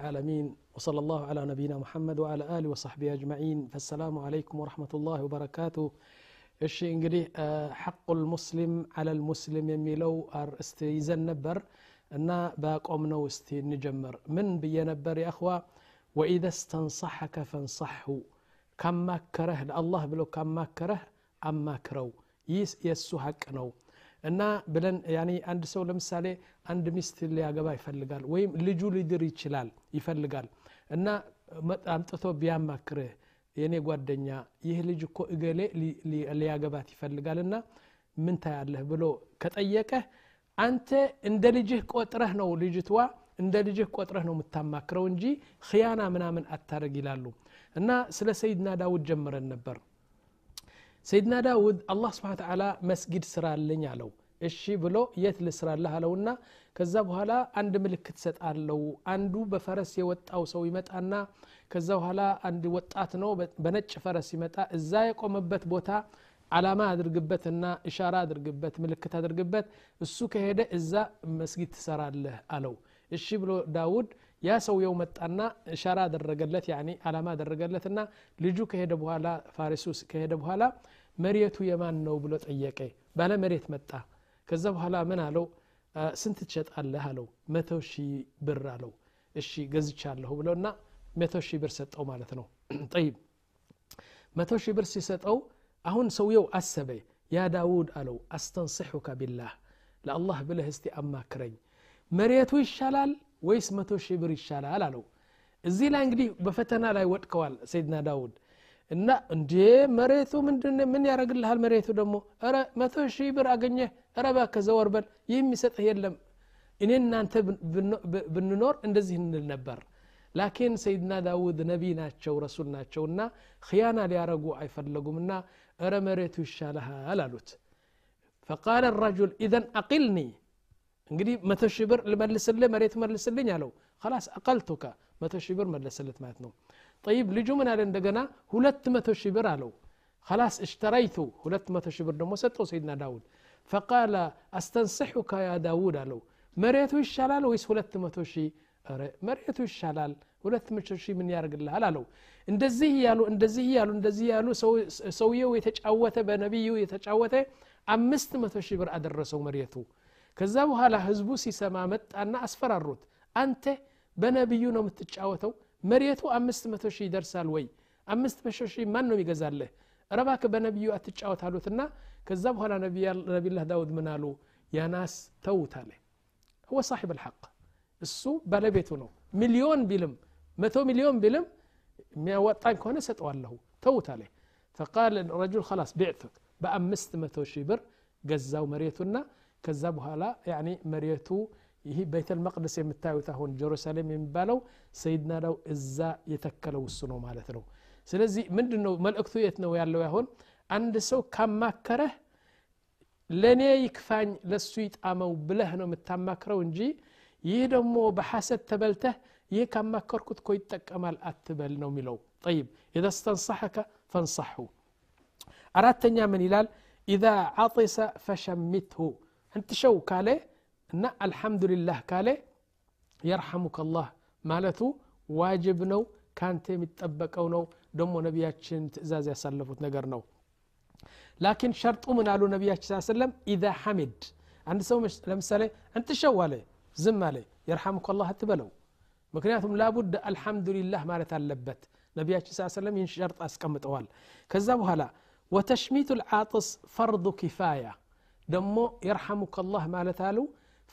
العالمين وصلى الله على نبينا محمد وعلى آله وصحبه أجمعين فالسلام عليكم ورحمة الله وبركاته الشيء إنجلي آه، حق المسلم على المسلم يميلو أر استيزن نبر أن باق أمنا نجمر من بي نبر يا أخوة وإذا استنصحك فانصحه كما كره الله بلو كما كره أما كرو يس يسو حق نو እና ብለን ያኔ አንድ ሰው ለምሳሌ አንድ ሚስት ሊያገባ ይፈልጋል ወይም ልጁ ሊድር ይችላል ይፈልጋል እና አምጥቶ ቢያማክርህ የኔ ጓደኛ ይህ ልጅ እኮ እገሌ ሊያገባት ይፈልጋል እና ምን ታያለህ ብሎ ከጠየቀህ አንተ እንደ ልጅህ ቆጥረህ ነው ልጅትዋ እንደ ልጅህ ቆጥረህ ነው የምታማክረው እንጂ ክያና ምናምን አታደርግ ይላሉ እና ስለ ሰይድና ዳውድ ጀምረን ነበር ሰይድና ዳውድ አላህ ስብን ተዓላ መስጊድ ስራልኝ አለው እሺ ብሎ የት ልስራልህ አለውና ከዛ በኋላ አንድ ምልክት ሰጣለው አንዱ በፈረስ የወጣው ሰው ይመጣና ከዛ በኋላ አንድ ወጣት ነው በነጭ ፈረስ ይመጣ እዛ የቆመበት ቦታ አላማ አድርግበትና እሻራ አድርግበት ምልክት አድርግበት እሱ ከሄደ እዛ መስጊድ ትሰራለህ አለው እሺ ብሎ ዳውድ ያ ሰውየው መጣና እሻራ አደረገለት ያኒ አላማ አደረገለትና ልጁ ከሄደ በኋላ ፋሪሱስ ከሄደ በኋላ መሬቱ የማን ነው ብሎ ጠየቀ ባለ መሬት መጣ ከዛ በኋላ ምን አለው ስንት ትሸጣለህ አለው መቶ ሺህ ብር አለው እሺ ገዝቻለሁ ብለውና መቶ ሺህ ብር ሰጠው ማለት ነው ጠይብ መቶ ሺህ ብር ሲሰጠው አሁን ሰውየው አሰበ ያ ዳውድ አለው አስተንስሑከ ቢላህ ለአላህ ብለህ እስቲ አማክረኝ መሬቱ ይሻላል ወይስ መቶ ሺህ ብር ይሻላል አለው እዚህ ላይ እንግዲህ በፈተና ላይ ወድቀዋል ሰይድና ዳውድ እና እንዴ መሬቱ ምንድን ምን ያደረግልሃል መሬቱ ደግሞ ረ መቶ ሺህ ብር አገኘህ ረባ ከዘወር በል ይህ የሚሰጥህ የለም እኔ እናንተ ብንኖር እንደዚህ እንል ነበር ላኪን ሰይድና ዳውድ ነቢ ናቸው ረሱል ናቸውና ክያና ሊያረጉ አይፈለጉምና እረ መሬቱ ይሻልሃል አሉት فقال الرجل إذا أقلني እንግዲህ መቶ ሺህ ብር ልመልስልህ መሬት መልስልኝ አለው ላስ አቀልቱካ መቶ ሺህ ብር መለሰለት ማለት ነው ጠይብ ልጁ ምን አለ እንደገና ሁለት መቶ ሺህ ብር አለው ላስ እሽተራይቱ ሁለት መቶ ሺህ ብር ደግሞ ሰጠው ሰይድና ዳውድ ፈቃለ አስተንስሑካ ያ ዳውድ አለው መሬቱ ይሻላል ወይስ ሁለት መቶ ሺህ መሬቱ ይሻላል ሁለት መቶ ሺህ ምን ያደርግልሃል አለው እንደዚህ እያሉ እንደዚህ እያሉ እንደዚህ እያሉ ሰውየው የተጫወተ በነቢዩ የተጫወተ አምስት መቶ ሺህ ብር አደረሰው መሬቱ ከዛ በኋላ ህዝቡ ሲሰማ መጣና አስፈራሩት አንተ በነቢዩ ነው የምትጫወተው መሬቱ አምስት መቶ ሺህ ይደርሳል ወይ አምስት መቶ ሺህ ማን ነው ይገዛለህ ረባክ በነቢዩ አትጫወት አሉትና ከዛ በኋላ ነቢላህ ዳውድ ምን አሉ ያናስ ተውት አለ هو صاحب الحق እሱ ባለቤቱ ነው ሚሊዮን ቢልም መቶ ሚሊዮን ቢልም የሚያወጣኝ ከሆነ ሰጠዋለሁ ተውት አለ فقال الرجل خلاص بعتك بأمست متو شي بر قزاو مريتنا كذبها لا يعني مريتو يهي بيت المقدس يمتاوتهون جروسالم ينبالو سيدنا لو إزا يتكلو السنو مالتنو سلزي من دنو مال اكثو يتنو يالو يهون عند سو ماكره لنيا يكفاني لسويت امو بلهنو متاماكرو انجي يهدمو بحاسد تبلته يه كان ماكر كت كوي تكامال اتبال نو ملو طيب إذا استنصحك فانصحه أردتني من إلال إذا عطس فشمته انت شو كالي نا الحمد لله كالي يرحمك الله مالتو واجب نو كانت متطبق او نو دمو نبياتشن تزاز يسلفوت نجر نو لكن شرط من قالوا نبياتش صلى الله عليه وسلم اذا حمد عند سو مش لمسالة انت شو عليه زم عليه يرحمك الله تبلو مكنياتهم لابد الحمد لله ما لتلبت نبياتش صلى الله عليه وسلم ينشرط اسكم طوال كذا وهلا وتشميت العاطس فرض كفايه ደሞ የርሐሙከ ላህ ማለት አሉ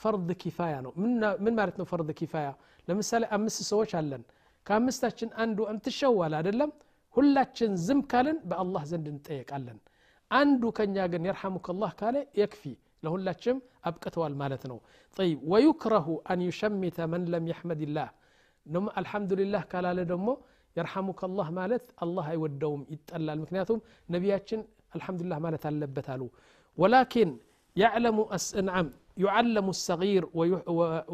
ፈርድ ኪፋያ ነው ምን ማለት ነው ፈርድ ኪፋያ ለምሳሌ አምስት ሰዎች አለን ከአምስታችን አንዱ እንትሸዋል አይደለም ሁላችን ዝም ካልን በአላህ ዘንድ እንጠየቃለን አንዱ ከኛ ግን የርሐሙከ ላህ ካለ የክፊ ለሁላችም አብቅተዋል ማለት ነው ጠይብ ወዩክረሁ አን ዩሸሚተ መን ለም የሕመድላህ ደሞ አልሐምዱሊላህ ካላለ ደግሞ የርሐሙከ ላህ ማለት አላህ አይወደውም ይጠላል ምክንያቱም ነቢያችን አልሐምዱሊላህ ማለት አለበት አሉ ولكن يعلم نعم يعلم الصغير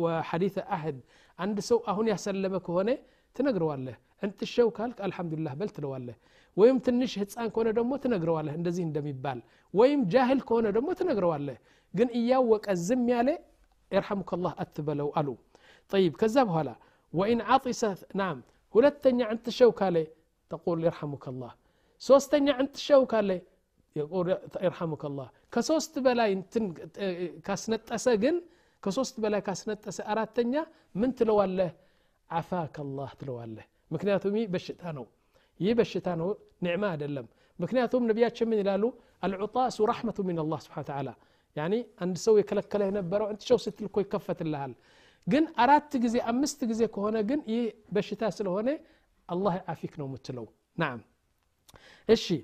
وحديث أحد عند سوء أهون يا سلمك هنا تنقر والله أنت الشوك قالك الحمد لله بل تلو والله ويم تنش هتسان كونا دمو تنقر والله عند زين دم يبال ويم جاهل كونا دمو تنقر والله قن إياوك الزم يالي يرحمك الله أتبلو ألو طيب كذب هلا وإن عطس نعم ولتني عند الشو تقول يرحمك الله سوستني عند الشو يرحمك الله كسوست بلاي انتن كاسنت اسجن كسوست بلاي كاسنت اس اراتنيا من تلو الله عفاك الله تلو الله مكنياتهم بشتانو يبشتانو نعمة دلم مكنياتهم نبيات شمن لالو العطاس ورحمة من الله سبحانه وتعالى يعني عند سوي كلك كله نبرو انت شو ست الكوي كفة اللهال قن أرادت جزي أمست جزي كهونا قن يبشتاس لهونا الله عافيك نومت لو نعم الشيء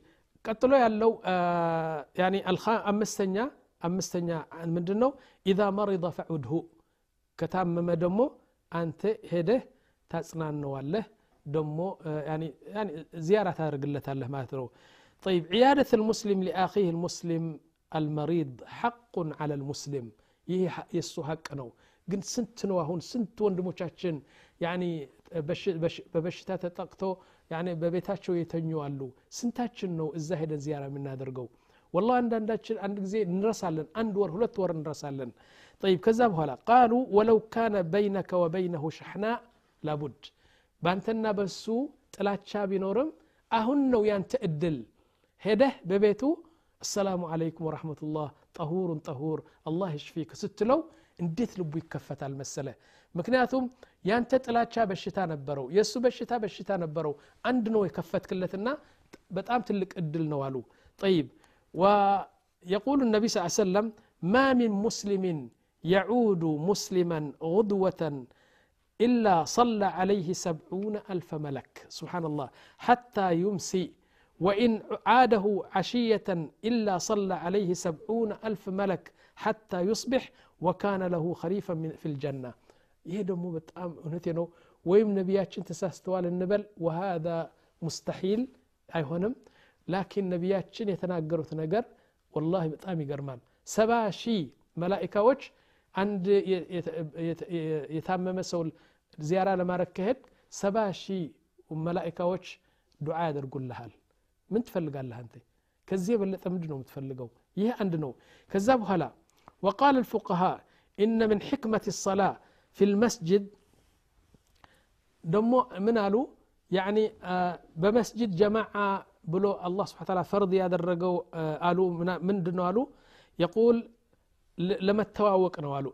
ቀጥሎ ያለው አምስተኛ አምስተኛ ምንድን ነው ኢዛ መሪض ፈዑድሁ ከታመመ ደግሞ አንተ ሄደህ ታጽናነዋለህ ደሞ ዚያራ ታደርግለታለህ ማለት ነው طيب عيادة المسلم لأخيه المسلم المريض حق على المسلم ይህ የእሱ ሀቅ ነው ግን ስንት ነው አሁን ስንት ወንድሞቻችን በበሽታ ተጠቅቶ يعني ببيتاتشو يتنيو قالو سنتاتشن نو ازا هيدا زيارة من نادرقو والله عند عندنا عند زي نرسلن عند ور هلا تور نرسلن طيب كذا هلا قالوا ولو كان بينك وبينه شحناء لابد بانتنا بسو ثلاث شابي نورم أهن نو يانت الدل هده ببيتو السلام عليكم ورحمة الله طهور طهور الله يشفيك ستلو انديت لبو يكفت على المسألة ምክንያቱም ያንተ ጥላቻ በሽታ ነበረው የእሱ በሽታ በሽታ ነበረው አንድ ነው የከፈትክለትና በጣም ትልቅ እድል ነው አሉ طيب ويقول النبي صلى الله عليه وسلم ما من مسلم يعود مسلما غدوة إلا صلى عليه سبعون ألف ملك سبحان الله حتى يمسي وإن عاده عشية إلا صلى عليه سبعون ألف ملك حتى يصبح وكان له خريفا في الجنة ይሄ ደግሞ በጣም እውነቴ ነው ወይም ነቢያችን ተሳስተዋል እንበል ወሃذا ሙስተሒል አይሆንም ላኪን ነቢያችን የተናገሩት ነገር ወላሂ በጣም ይገርማል ሰባ ሺህ መላኢካዎች አንድ የታመመ ሰው ዚያራ ለማድረግ ከሄድ ሰባ ሺህ መላኢካዎች ዱዓ ያደርጉልሃል ምን ትፈልጋለህ አንተ ከዚህ የበለጠ ምንድ ነው የምትፈልገው ይህ አንድ ነው ከዛ በኋላ وقال الفقهاء إن من حكمة الصلاة في المسجد دمو منالو يعني بمسجد جماعة بلو الله سبحانه وتعالى فرض يا درجو آه قالوا من دنو قالوا يقول لما التواوق نوالو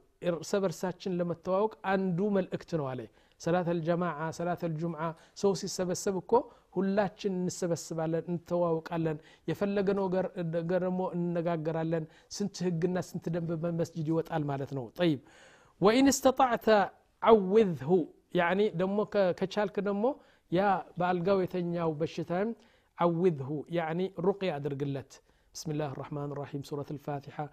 سبر ساتشن لما التواوق دوم ملئك عليه صلاة الجماعة صلاة الجمعة سوسي سبس سبكو ሁላችን እንሰበስባለን እንተዋውቃለን የፈለገ ነገር ደግሞ እንነጋገራለን ስንት ህግና ስንት ደንብ በመስጅድ ይወጣል ማለት ነው طيب وإن استطعت عوذه يعني دمو كشالك دمو يا بالقوة تنياو بشتان عوذه يعني رقي أدرقلت بسم الله الرحمن الرحيم سورة الفاتحة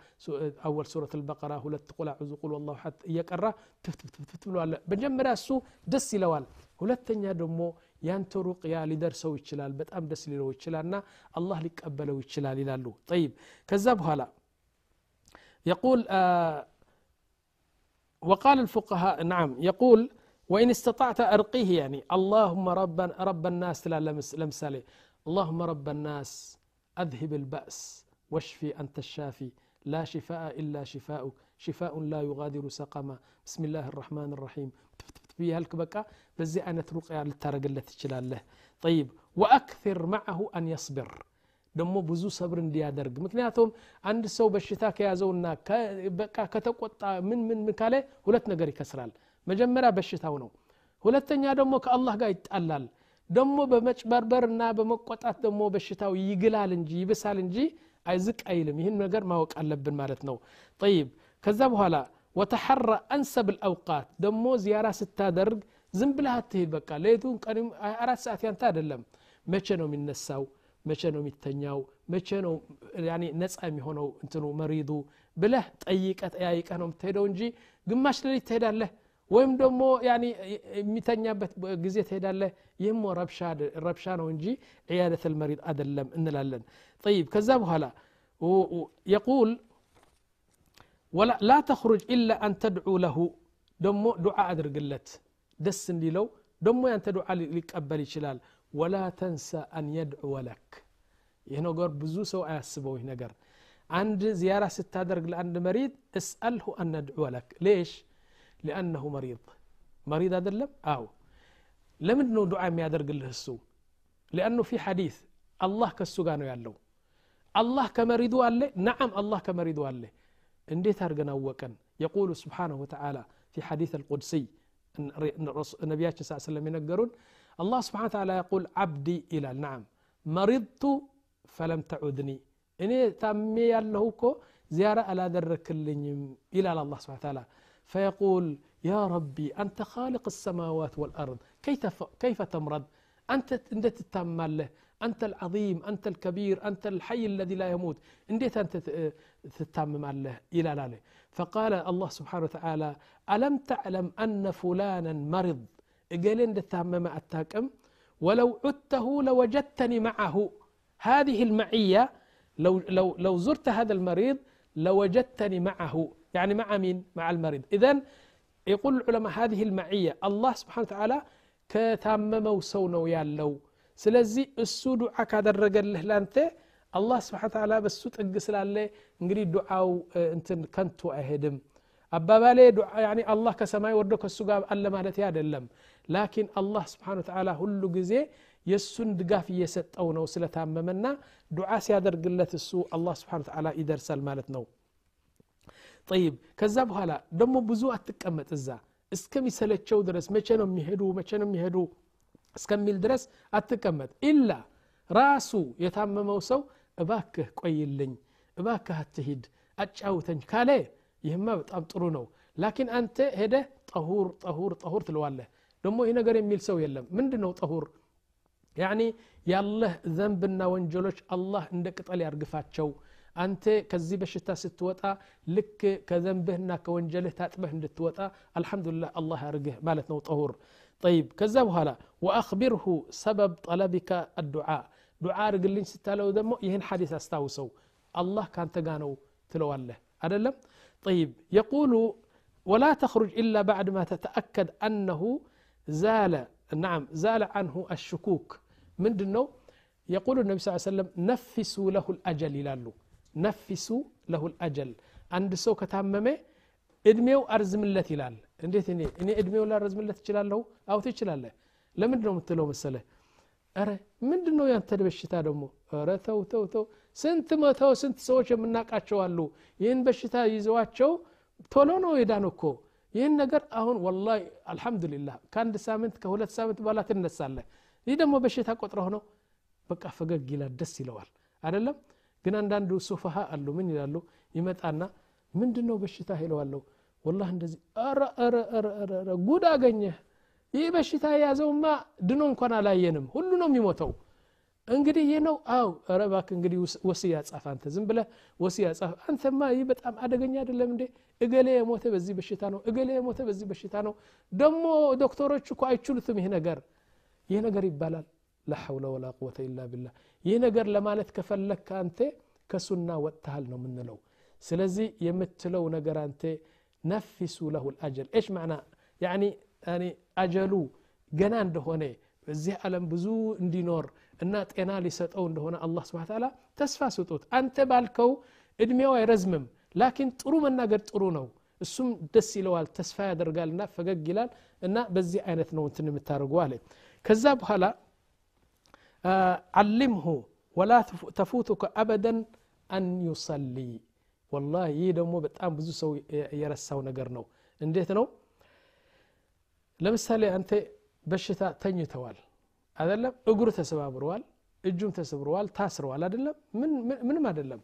أول سورة البقرة هل تقول أعوذ قل والله حتى يكرر تفت تفت تفت تفت بنجم راسو دسي لوال هل تنيا دمو يانتو رقيا لدرسو يتشلال بتأم دسي لرو يتشلالنا الله لك أبلو يتشلال لالو طيب كذبها لا يقول آه وقال الفقهاء نعم يقول وإن استطعت أرقيه يعني اللهم رب رب الناس لا لمس لمس لي اللهم رب الناس أذهب البأس واشفي أنت الشافي لا شفاء إلا شفاؤك شفاء لا يغادر سقما بسم الله الرحمن الرحيم فيها الكبكة بزي أنا ترقي على التارق التي له طيب وأكثر معه أن يصبر ደግሞ ብዙ ሰብር እንዲያደርግ ምክንያቱም አንድ ሰው በሽታ ከያዘውና በቃ ከተቆጣ ምን ምን ካለ ሁለት ነገር ይከስራል መጀመሪያ በሽታው ነው ሁለተኛ ደግሞ ከአላህ ጋር ይጣላል ደግሞ በመጭበርበርና በመቆጣት ደግሞ በሽታው ይግላል እንጂ ይብሳል እንጂ አይዝቅ አይልም ይህን ነገር ማወቅ አለብን ማለት ነው ጠይብ ከዛ በኋላ ወተሐራ አንሰብ ልአውቃት ደግሞ ዚያራ ስታደርግ ዝም ብለህ አትሄድ በቃ ሌቱን ቀን አራት ሰዓት ያንተ አይደለም መቼ ነው የሚነሳው መቼ ነው የሚተኛው መቼ ነው ነፃ የሚሆነው እንትኑ መሪዱ ብለህ ጠይቀ ጠያይቀ ነው የምትሄደው እንጂ ግማሽ ለሊት ትሄዳለህ ወይም ደግሞ የሚተኛበት ጊዜ ትሄዳለህ ይህም ረብሻ ነው እንጂ ዕያደት ልመሪድ አደለም እንላለን ጠይብ ከዛ በኋላ የቁል ላ ተኽሩጅ ኢላ አን ተድዑ ለሁ ደሞ ዱዓ አድርግለት ደስ እንዲለው ደሞ ያንተ ዱዓ ሊቀበል ይችላል ولا تنسى أن يدعو لك ينقر بزوسو أسبو ينقر عند زيارة ستة درج لأن مريض اسأله أن ندعو لك ليش لأنه مريض مريض هذا اللب أو لم ندعو دعاء ما يدرج له السو لأنه في حديث الله كسو قانو يعلو الله كمريض قال نعم الله كمريض قال اندي ترقنا وكن يقول سبحانه وتعالى في حديث القدسي النبيات صلى الله عليه وسلم ينقرون الله سبحانه وتعالى يقول عبدي إلى نعم مرضت فلم تعدني እኔ ታሜ ያለሁ እኮ ዚያራ አላደረክልኝም إلى الله سبحانه وتعالى فيقول يا ربي أنت خالق السماوات والأرض كيف كيف تمرض أنت أنت تتماله أنت العظيم أنت الكبير أنت الحي الذي لا يموت أنت أنت تتمماله إلى لاله فقال الله سبحانه وتعالى ألم تعلم أن فلانا مرض قالي تامم اتاكم ولو عدته لوجدتني معه هذه المعية لو, لو, لو زرت هذا المريض لوجدتني معه يعني مع من؟ مع المريض إذا يقول العلماء هذه المعية الله سبحانه وتعالى كتامم وسونو يالو سلزي السود عكا درق لانت الله سبحانه وتعالى بسوت اقسل اللي نقري دعاء انت كنت وأهدم أبا بالي دعاء يعني الله كسماي وردك السقاب ألا ما اللم لكن الله سبحانه وتعالى هل جزي يسون دقاف يسد أو نو سلة ممنا دعاء سيادر قلة السوء الله سبحانه وتعالى إدرس المالت نو طيب كذب هلا دم بزوء تكمل إزا اسكم يسلك شو درس ما كانوا مهدو ما كانوا مهدو اسكم يدرس أتكمل إلا راسو يتم موسو أباك كويلين أباك هتهيد أتشاو تنج كالي يهما بتأمترونو لكن أنت هده طهور طهور طهور تلواله ደግሞ ይህ ነገር የሚል ሰው የለም ምንድን ነው ጠሁር ያኒ ያለህ ዘንብና ወንጀሎች አላህ እንደ ቅጠል ያርግፋቸው አንተ ከዚህ በሽታ ስትወጣ ልክ ከዘንብህና ከወንጀልህ ታጥበህ እንድትወጣ አልሐምዱሊላህ አላህ ያርግህ ማለት ነው ጠሁር ጠይብ ከዛ በኋላ ወአክቢርሁ ሰበብ ጠለቢከ አዱዓ ዱዓ አርግልኝ ስታለው ደግሞ ይህን ሐዲስ አስታውሰው አላህ ካንተ ጋ ነው ትለዋለህ አደለም ጠይብ የቁሉ ولا تخرج إلا بعد ما تتأكد أنه ዛለ ናም ዛለ አንሁ አሽኩክ ምንድን ነው የቁሉ ነቢ ስ ሰለም ነፊሱ ለሁ ልአጀል ይላሉ ነፊሱ ለሁ ልአጀል አንድ ሰው ከታመመ እድሜው አርዝምለት ይላል እንዴት እኔ እኔ እድሜው ላረዝምለት ይችላለሁ አውት ይችላለህ ለምንድ ነው የምትለው መሰለ ረ ምንድን ነው ያንተ በሽታ ደግሞ ረ ተው ተው ተው ስንት መተው ስንት ሰዎች የምናቃቸው አሉ ይህን በሽታ ይዘዋቸው ቶሎ ነው የዳን እኮ ይህን ነገር አሁን ወላ አልሐምዱሊላ ከአንድ ሳምንት ከሁለት ሳምንት በኋላ ትነሳለህ ይህ ደግሞ በሽታ ቆጥረ ሆነው በቃ ፈገግ ይላል ደስ ይለዋል አይደለም ግን አንዳንዱ ሱፋሃ አሉ ምን ይላሉ ይመጣና ምንድ ነው በሽታ ይለዋለሁ ወላ እንደዚህ ኧረ ጉድ አገኘህ ይህ በሽታ የያዘውማ ድኖ እንኳን አላየንም ሁሉ ነው የሚሞተው እንግዲህ ይህ ነው አው ረባክ እንግዲህ ወስያ ጻፍ አንተ ዝም ብለ ወስያ ጻፍ አንተማ ይህ በጣም አደገኛ አይደለም እንዴ እገሌ የሞተ በዚህ በሽታ ነው እገሌ የሞተ በዚህ በሽታ ነው ደሞ ዶክተሮች እኮ አይችሉትም ይህ ነገር ይህ ነገር ይባላል ላሐውለ ወላ ቁወተ ኢላ ብላ ይህ ነገር ለማለት ከፈለግክ አንተ ከሱና ወጥተሃል ነው ምንለው ስለዚህ የምትለው ነገር አንተ ነፊሱ ለሁ ልአጀል ሽ ማዕና አጀሉ ገና እንደሆነ በዚህ ዓለም ብዙ እንዲኖር እና ጤና ሊሰጠው እንደሆነ አላህ ስብሓ ተላ ተስፋ ስጡት አንተ ባልከው እድሜው አይረዝምም ላኪን ጥሩ መናገር ጥሩ ነው እሱም ደስ ይለዋል ተስፋ ያደርጋልና ፈገግ ይላል እና በዚህ አይነት ነው እንትን የምታደርጉ አለ ከዛ በኋላ አልምሁ ወላ ተፉቱከ አበደን አን ዩሰሊ ወላ ይህ ደግሞ በጣም ብዙ ሰው የረሳው ነገር ነው እንዴት ነው ለምሳሌ አንተ በሽታ ተኝተዋል አይደለም እግሩ ተሰባብረዋል እጁም ተሰብረዋል ታስረዋል አይደለም ምንም አይደለም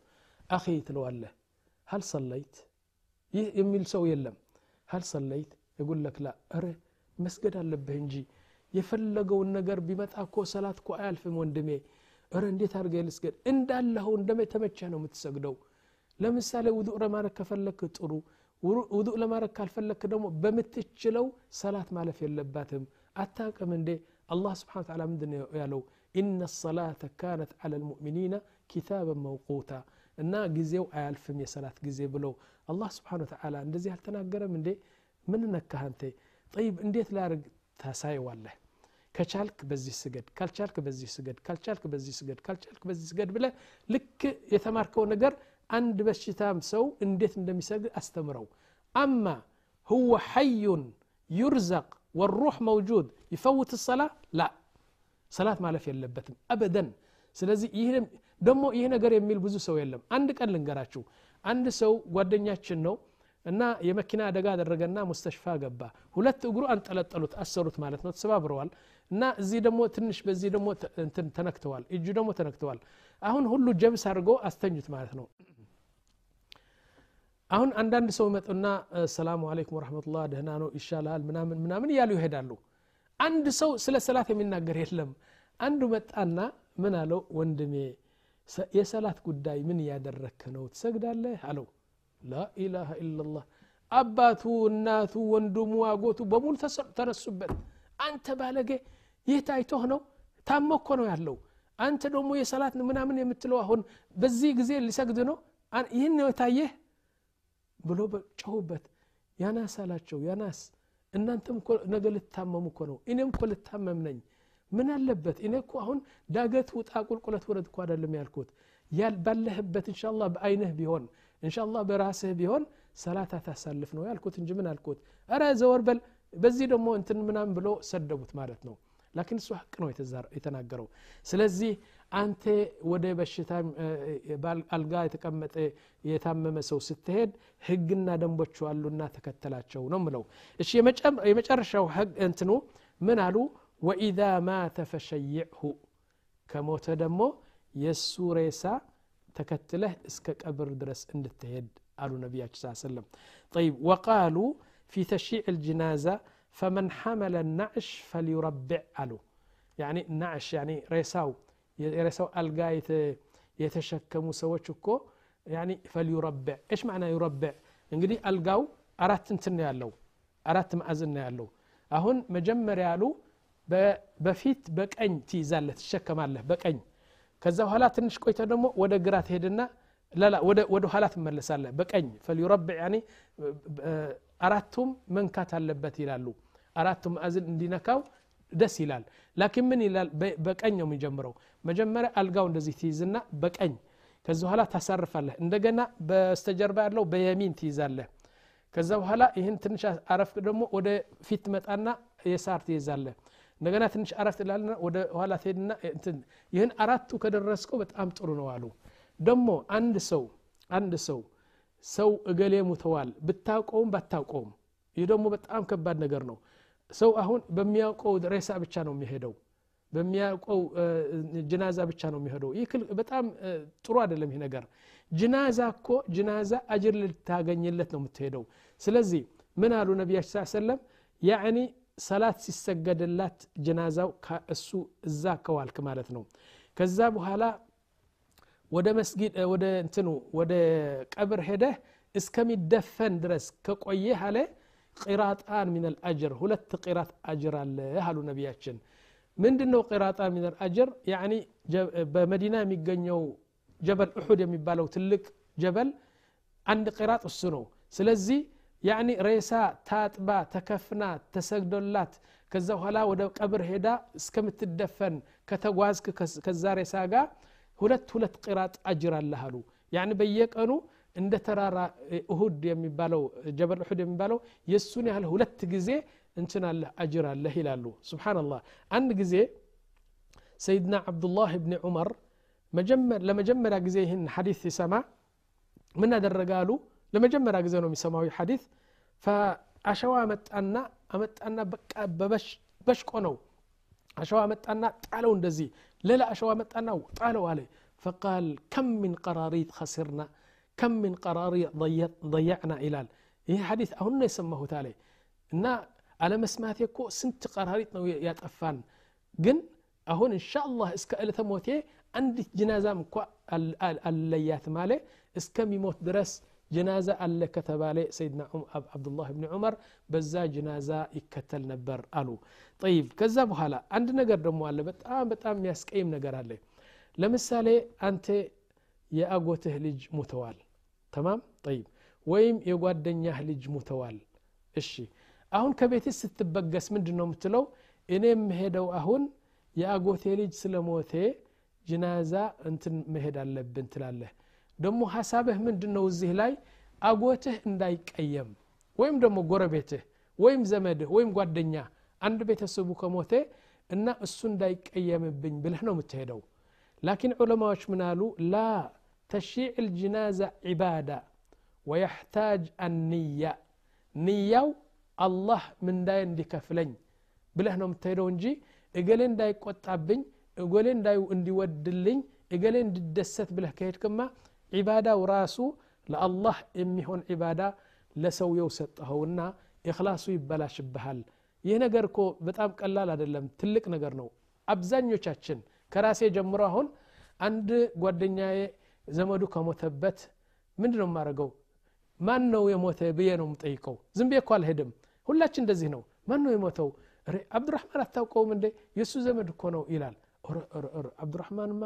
አኺ ትለዋለህ ሀል ሰለይት ይህ የሚል ሰው የለም ሀል ሰለይት የጉለክ እረ መስገድ አለብህ እንጂ የፈለገውን ነገር ቢመጣ እኮ ሰላት እኮ አያልፍም ወንድሜ እረ እንዴት አድርገህ ልስገድ እንዳለኸው እንደመ ተመቸ ነው የምትሰግደው ለምሳሌ ውዱእ ለማድረግ ከፈለክ ጥሩ ውዱእ ለማድረግ ካልፈለክ ደግሞ በምትችለው ሰላት ማለፍ የለባትም አታቅም እንዴ الله سبحانه وتعالى من دنيا يالو إن الصلاة كانت على المؤمنين كتابا موقوتا إن جزيو آل فمية صلاة جزي بلو الله سبحانه وتعالى إن دزي هل تناقر من دي من إنك هانتي طيب إن دي تلارق تساي والله كشالك بزي سجد كالشالك بزي سجد كالشالك بزي سجد كالشالك بزي سجد بلا لك يتماركو نقر عند بشتام سو إن ديت إن دمي أستمرو أما هو حي يرزق ወሩህ መውጁድ ይፈውት ሰላ ላ ሰላት ማለፍ የለበትም አበደን ስለዚህ ደግሞ ይህ ነገር የሚል ብዙ ሰው የለም አንድ ቀን ልንገራችሁ አንድ ሰው ጓደኛችን ነው እና የመኪና አደጋ አደረገና ሙስተሽፋ ገባ ሁለት እግሩ አንጠለጠሉት አሰሩት ማለት ነው ተሰባብረዋል እና እዚህ ደግሞ ትንሽ በዚህ ደግሞ ተነክተዋል እጁ ደግሞ ተነክተዋል አሁን ሁሉ ጀብስ አድርጎ አስተኙት ማለት ነው አሁን አንዳንድ ሰው መጡና ሰላሙ አለይኩም ወረመቱላ ደህና ነው ይሻላል ምናምን ምናምን እያሉ ይሄዳሉ አንድ ሰው ስለ ሰላት የሚናገር የለም አንዱ መጣና ምን አለው ወንድሜ የሰላት ጉዳይ ምን እያደረክ ነው ትሰግዳለህ አለው ላኢላሃ ኢላላህ አባቱ እናቱ ወንድሙ አጎቱ በሙሉ ተነሱበት አንተ ባለጌ ይህ ታይቶህ ነው ታመኮ ነው ያለው አንተ ደግሞ የሰላት ምናምን የምትለው አሁን በዚህ ጊዜ ሊሰግድ ነው ይህን ነው የታየህ ብሎ ጨሁበት ያናስ አላቸው ያናስ እናንተም እኮ ነገ ልታመሙ እኮ ነው እኔም እኮ ልታመም ነኝ ምን አለበት እኔ እኮ አሁን ዳገት ውጣ ቁልቁለት ወረድ እኮ አደለም ያልኩት ባለህበት እንሻ ላ በአይንህ ቢሆን እንሻ ላ በራስህ ቢሆን ሰላታ ታሳልፍ ነው ያልኩት እንጂ ምን አልኩት እረ ዘወር በል በዚህ ደግሞ እንትን ምናም ብሎ ሰደቡት ማለት ነው ላኪን እሱ ሐቅ ነው የተናገረው ስለዚህ አንተ ወደ በሽታ አልጋ የተቀመጠ የታመመ ሰው ስትሄድ ህግና ደንቦች አሉና ተከተላቸው ነው ምለው እሺ የመጨረሻው ህግ እንትኑ ምን አሉ ወኢዛ ማተ ፈሸይዕሁ ከሞተ ደግሞ የእሱ ሬሳ ተከትለህ እስከ ቀብር ድረስ እንድትሄድ አሉ ነቢያችን ስ ሰለም طيب وقالوا في تشيع الجنازة فمن حمل النعش فليربع አሉ يعني النعش يعني ريساو የሰው አልጋ የተሸከሙ ሰዎች እኮ ፈልዩረብዕ እሽ ማዕና ዩረብዕ እንግዲህ አልጋው አራት እንትን ያለው አራት ማዕዝን ነው ያለው አሁን መጀመሪያ ያሉ በፊት በቀኝ ትይዛለ ትሸከማለህ በቀኝ ከዛ ኋላ ትንሽ ቆይተ ደግሞ ወደ ግራ ትሄድና ወደ ኋላ ትመለሳለህ በቀኝ ፈልዩረብዕ አራቱም መንካት አለበት ይላሉ አራቱም ማዕዝን እንዲነካው ደስ ይላል ላኪን ምን ይላል በቀኝ ነው የሚጀምረው መጀመሪያ አልጋው እንደዚህ ትይዝና በቀኝ ከዚ በኋላ ታሳርፋለህ እንደገና በስተጀርባ ያለው በየሚን ትይዛለህ ከዛ በኋላ ይህን ትንሽ አረፍ ደግሞ ወደ ፊት መጣና የሳር ትይዛለህ እንደገና ትንሽ አረፍ ላልና ወደ ኋላ ትሄድና ይህን አራቱ ከደረስከው በጣም ጥሩ ነው አሉ ደግሞ አንድ ሰው አንድ ሰው ሰው እገሌ ሙተዋል ብታውቀውም ባታውቀውም ይህ ደግሞ በጣም ከባድ ነገር ነው ሰው አሁን በሚያውቀው ሬሳ ብቻ ነው የሚሄደው በሚያውቀው ጅናዛ ብቻ ነው የሚሄደው ይህ በጣም ጥሩ አይደለም ይህ ነገር ጅናዛ እኮ ጅናዛ አጅር ልታገኝለት ነው የምትሄደው ስለዚህ ምን አሉ ነቢያች ስ ሰለም ያኒ ሰላት ሲሰገድላት ጅናዛው እሱ እዛ ከዋልክ ማለት ነው ከዛ በኋላ ወደ መስጊድ ወደ እንትኑ ወደ ቀብር ሄደህ እስከሚደፈን ድረስ ከቆየህ አለ ቂራጣን ሚነል አጅር ሁለት ቂራት አጅር አለህ አሉ ነቢያችን ምንድን ነው ቂራጣን ሚነል አጅር ያኒ በመዲና የሚገኘው ጀበል እሑድ የሚባለው ትልቅ ጀበል አንድ ቂራጥ እሱ ነው ስለዚህ ያኒ ሬሳ ታጥባ ተከፍና ተሰግዶላት ከዛ በኋላ ወደ ቀብር ሄዳ እስከምትደፈን ከተጓዝክ ከዛ ሬሳ ጋር ሁለት ሁለት ቂራጥ አጅር አለህ አሉ ያኒ በየቀኑ عند ترارا أهود يمي جبل أحد يمي يسوني هل هلت جزي انتنا الأجر الله هلالو سبحان الله عند جزي سيدنا عبد الله بن عمر مجمر لما جمع جزيهن حديث سما من هذا الرجال لما جمع جزيهن سماوي حديث فأشوا مت أن أمت أن بك ببش بش كونو أشوا أن تعالوا ندزي لا لا أشوا مت أن تعالوا عليه فقال كم من قراريط خسرنا كم من قرار ضيعنا إلى هي إيه حديث أهن يسمه تالي إن على مسمات يكو سنت قراريت نو يتفان قن أهون إن شاء الله إسكالة موتي عند جنازة مكو الليات مالي إسكام يموت درس جنازة ألا كتب عليه سيدنا عبد الله بن عمر بزا جنازة يكتل نبر ألو طيب كذا بحالة عند نقر رموال لبت آم بت آه، آم ياسك أيم نقر أنت يا أقوته متوال ተማም ጠይብ ወይም የጓደኛህ ልጅ ሙተዋል እሺ አሁን ከቤት ስትበገስ ምንድን ነው የምትለው እኔ የምሄደው አሁን የአጎቴ ልጅ ስለሞቴ ጅናዛ እንትን መሄድ አለብን ትላለህ ደግሞ ሀሳብህ ምንድን ነው እዚህ ላይ አጎትህ እንዳይቀየም ወይም ደግሞ ጎረቤትህ ወይም ዘመድህ ወይም ጓደኛ አንድ ቤተሰቡ ከሞቴ እና እሱ እንዳይቀየምብኝ ብለህ ነው የምትሄደው ላኪን ዑለማዎች ምናሉ ላ ተሽዕ ልጅናዛ ዒባዳ ወየሕታጅ አንያ ንያው አላህ ምንዳይ እንዲከፍለኝ ብለህ ነው የምትሄደው እንጂ እገሌ እንዳይቆጣብኝ እገሌ እንዲወድልኝ እገሌ እንዲደሰት ብለህ ከሄድክማ ዒባዳው ራሱ ለአላህ የሚሆን ዒባዳ ለሰውየው ሰጠኸውና እክላሱ ይበላሽብሃል ይህ ነገር እኮ በጣም ቀላል አይደለም ትልቅ ነገር ነው አብዛኞቻችን ከራሴ ጀምሮ አሁን አንድ ጓደኛዬ ዘመዱ ከሞተበት ምንድ ነው የማደርገው ማን ነው የሞተ ብዬ ነው የምጠይቀው ዝም ብዬ አልሄድም ሁላችን እንደዚህ ነው ማን ነው የሞተው አብዱራህማን አታውቀውም እንዴ የእሱ ዘመድ እኮ ነው ይላል አብዱራህማንማ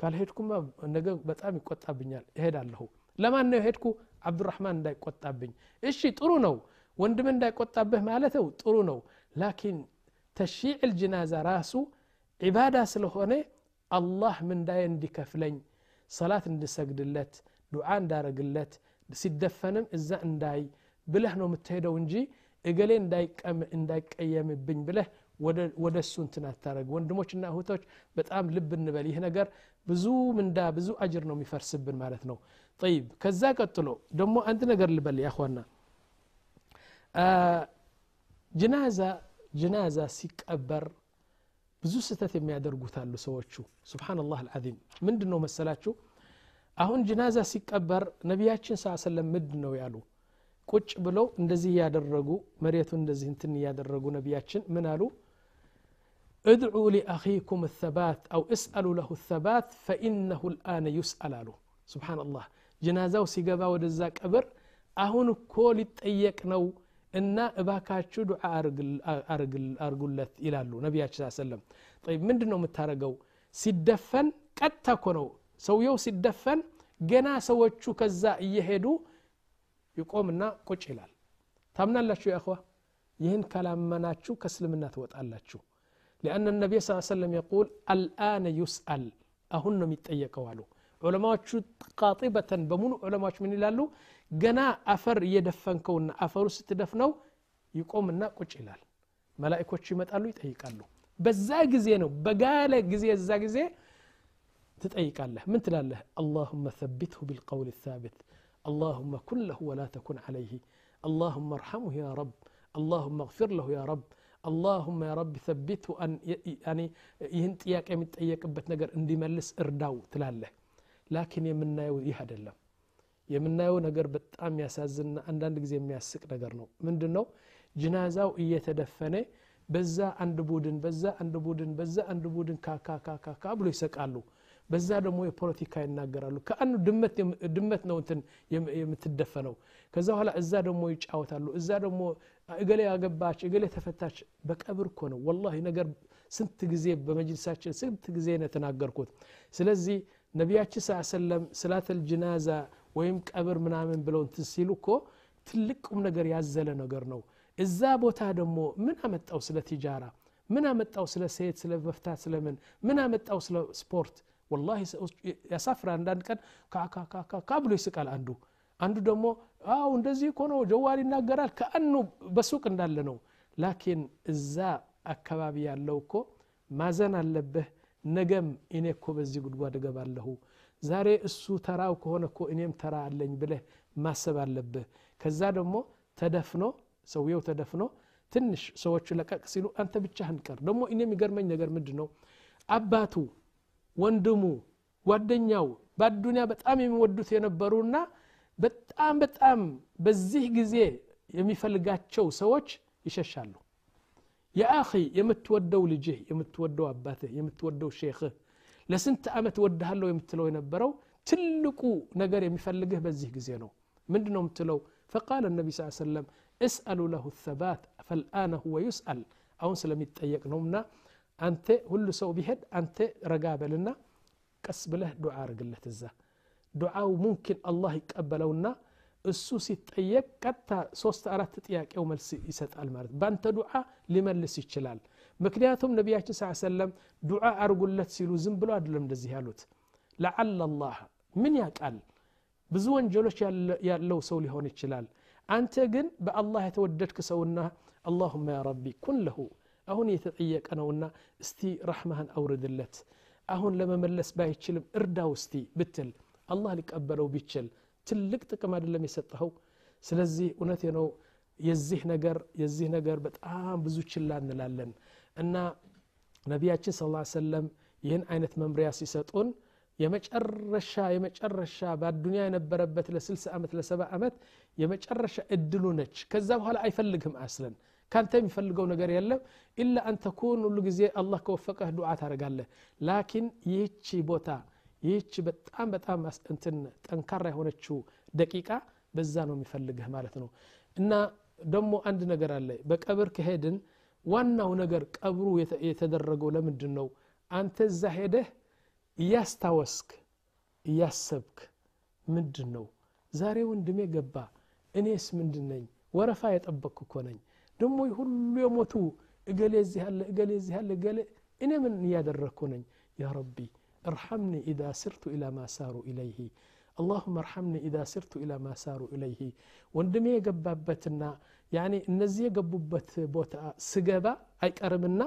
ካልሄድኩማ ነገ በጣም ይቆጣብኛል እሄዳለሁ ለማን ነው የሄድኩ አብዱራህማን እንዳይቆጣብኝ እሺ ጥሩ ነው ወንድም እንዳይቆጣብህ ማለት ጥሩ ነው ላኪን ተሽዕ ልጅናዛ ራሱ ዒባዳ ስለሆነ አላህ ምንዳየ እንዲከፍለኝ ሰላት እንድሰግድለት ዱዓ እንዳረግለት ሲደፈንም እዛ እንዳይ ብለህ ነው የምትሄደው እንጂ እገሌ እንዳይቀየምብኝ ብለህ ወደ እሱ እንትን አታረግ ወንድሞችና እህቶች በጣም ልብ እንበል ይህ ነገር ብዙ ምንዳ ብዙ አጅር ነው የሚፈርስብን ማለት ነው ጠይብ ከዛ ቀጥሎ ደግሞ አንድ ነገር ልበል ያኳና ጅናዛ ጅናዛ ሲቀበር ብዙ ስህተት የሚያደርጉታሉ ሰዎቹ ስብናላህ አልዓዚም ምንድን ነው መሰላችሁ አሁን ጅናዛ ሲቀበር ነቢያችን ስ ሰለም ምንድን ነው ያሉ ቁጭ ብለው እንደዚህ እያደረጉ መሬቱን እንደዚህ እንትን እያደረጉ ነቢያችን ምን አሉ እድዑ ሊአኺኩም ተባት አው እስአሉ ለሁ ተባት ፈኢነሁ ልአነ ዩስአል አሉ ስብናላህ ጅናዛው ሲገባ ወደዛ ቀብር አሁን እኮ ሊጠየቅ ነው እና እባካችሁ ዱዓ አርጉለት ይላሉ ነቢያችን ሰለም ምንድን ነው የምታደረገው ሲደፈን ቀጥታ እኮ ነው ሰውየው ሲደፈን ገና ሰዎቹ ከዛ እየሄዱ ይቆምና ቁጭ ይላል ታምናላችሁ ያእኸዋ ይህን ካላመናችሁ ከእስልምና ትወጣላችሁ ሊአን ነቢይ ስ ሰለም የቁል አልአነ ዩስአል አሁን ነው የሚጠየቀው አሉ ዑለማዎቹ ቃጢበተን በሙሉ ዑለማዎች ምን ይላሉ ገና አፈር እየደፈንከውና አፈሩ ስትደፍነው ይቆምና ቁጭ ይላል መላእኮች ይመጣሉ ይጠይቃሉ በዛ ጊዜ ነው በጋለ ጊዜ እዛ ጊዜ ትጠይቃለህ ምን ትላለህ አላሁመ ሰቢትሁ ቢልቀውል ሳቢት اللهم كن له ولا تكن عليه اللهم ارحمه يا رب اللهم اغفر له يا رب اللهم يا رب ثبته أن يعني يهن ጥያቄ የሚጠየቅበት ነገር እንዲመልስ እርዳው ትላለህ ላኪን የምናየው ይህ አይደለም የምናየው ነገር በጣም የሚያሳዝንና አንዳንድ ጊዜ የሚያስቅ ነገር ነው ምንድን ነው ጅናዛው እየተደፈነ በዛ አንድ ቡድን በዛ አንድ ቡድን በዛ አንድ ቡድን ካካካካካ ብሎ ይሰቃሉ በዛ ደግሞ የፖለቲካ ይናገራሉ ከአንዱ ድመት ነው እንትን የምትደፈነው ከዛ በኋላ እዛ ደግሞ ይጫወታሉ እዛ ደግሞ እገሌ ያገባች እገሌ ተፈታች በቀብር እኮ ነው ወላ ነገር ስንት ጊዜ በመጅልሳችን ስንት ጊዜ ነው የተናገርኩት ስለዚህ ነቢያችን ስ ሰለም ስላተል ጅናዛ ወይም ቀብር ምናምን ብለው እንትን ሲሉ እኮ ትልቅ ቁም ነገር ያዘለ ነገር ነው እዛ ቦታ ደግሞ ምን አመጣው ስለ ቲጃራ ምን አመጣው ስለ ሴት ስለ መፍታት ስለምን ምን አመጣው ስለ ስፖርት ወላ ያሳፍራል አንዳንድ ቀን ካካካካ ብሎ ይስቃል አንዱ አንዱ ደግሞ አው እንደዚህ እኮ ነው ጀዋል ይናገራል ከአኑ በሱቅ እንዳለ ነው ላኪን እዛ አካባቢ ያለው እኮ ማዘን አለብህ ነገም እኔ እኮ በዚህ ጉድጓድ እገባለሁ ዛሬ እሱ ተራው ከሆነ እኮ እኔም ተራ አለኝ ብለህ ማሰብ አለብህ ከዛ ደግሞ ተደፍኖ ሰውየው ተደፍኖ ትንሽ ሰዎቹ ለቀቅ ሲሉ አንተ ብቻ ቀር ደግሞ እኔ የሚገርመኝ ነገር ምንድ ነው አባቱ ወንድሙ ጓደኛው በአዱኒያ በጣም የሚወዱት የነበሩና በጣም በጣም በዚህ ጊዜ የሚፈልጋቸው ሰዎች ይሸሻሉ يا أخي يمتودو لجه يمتودو أباته يمتودو شيخه لسنت أمت ودها له يمتلو ينبرو تلقو نقر يمفلقه بزيه قزينو من دنو متلو فقال النبي صلى الله عليه وسلم اسألوا له الثبات فالآن هو يسأل أو سلم يتأيق نومنا أنت هل سو بهد أنت رقاب لنا كسب له دعاء رقلة الزه دعاء ممكن الله يقبلونا እሱ ሲጠየቅ ቀጥታ ሶስት አራት ጥያቄው መልስ ይሰጣል ማለት በአንተ ዱዓ ሊመልስ ይችላል ምክንያቱም ነቢያችን ስ ሰለም ዱዓ አርጉለት ሲሉ ዝም ብሎ አይደለም እንደዚህ ያሉት ለዓለ ላህ ምን ያውቃል ብዙ ወንጀሎች ያለው ሰው ሊሆን ይችላል አንተ ግን በአላህ የተወደድክ ሰውና አላሁማ ያ ረቢ ኩን ለሁ አሁን የተጠየቀ ነውና እስቲ ረሕማህን አውርድለት አሁን ለመመለስ ባይችልም እርዳው እስቲ ብትል አላህ ሊቀበለው ቢችል ትልቅ ጥቅም አይደለም የሰጠኸው ስለዚህ እውነቴ ነው የዚህ ነገር የዚህ ነገር በጣም ብዙ ችላ እንላለን እና ነቢያችን ስ ሰለም ይህን አይነት መምሪያ ሲሰጡን የመጨረሻ የመጨረሻ በአዱኒያ የነበረበት ለ60 ዓመት ለ70 ዓመት የመጨረሻ እድሉ ነች ከዛ በኋላ አይፈልግም አስለን ካንተ የሚፈልገው ነገር የለም ኢላ አንተኩን ሁሉ ጊዜ አላህ ከወፈቀህ ዱዓ ታደርጋለህ ላኪን ይህቺ ቦታ ይህች በጣም በጣም እንትን ጠንካራ የሆነችው ደቂቃ በዛ ነው የሚፈልግህ ማለት ነው እና ደግሞ አንድ ነገር አለ በቀብር ከሄድን ዋናው ነገር ቀብሩ የተደረገው ለምንድን ነው አንተ እዛ ሄደህ እያስታወስክ እያሰብክ ምንድን ነው ዛሬ ወንድሜ ገባ እኔስ ምንድን ነኝ ወረፋ የጠበቅ እኮ ነኝ ደግሞ ሁሉ የሞቱ እገሌ ዚህ አለ እገሌ ዚህ አለ እገሌ እኔ ምን እያደረግኩ ነኝ ያ ረቢ ارحمني إذا سرت إلى ما سار إليه اللهم ارحمني إذا سرت إلى ما سار إليه وندمي قبابتنا يعني النزية قببت بوتا سقبا أي قربنا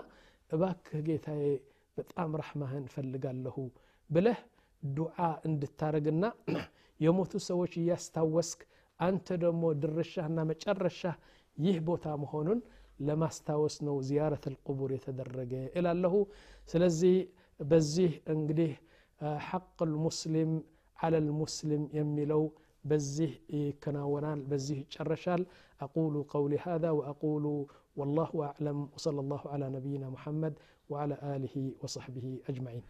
باك جيتاي بتام رحمهن فلقال له بله دعاء عند التارقنا يموتوا سواش يستوسك أنت دمو درشه نامج الرشه يهبو تامهون لما استوسنو زيارة القبور يتدرج إلى الله سلزي بزيه እንግዲህ حق المسلم على المسلم يملو بزه كناونال بزيه شرشال أقول قولي هذا وأقول والله أعلم وصلى الله على نبينا محمد وعلى آله وصحبه أجمعين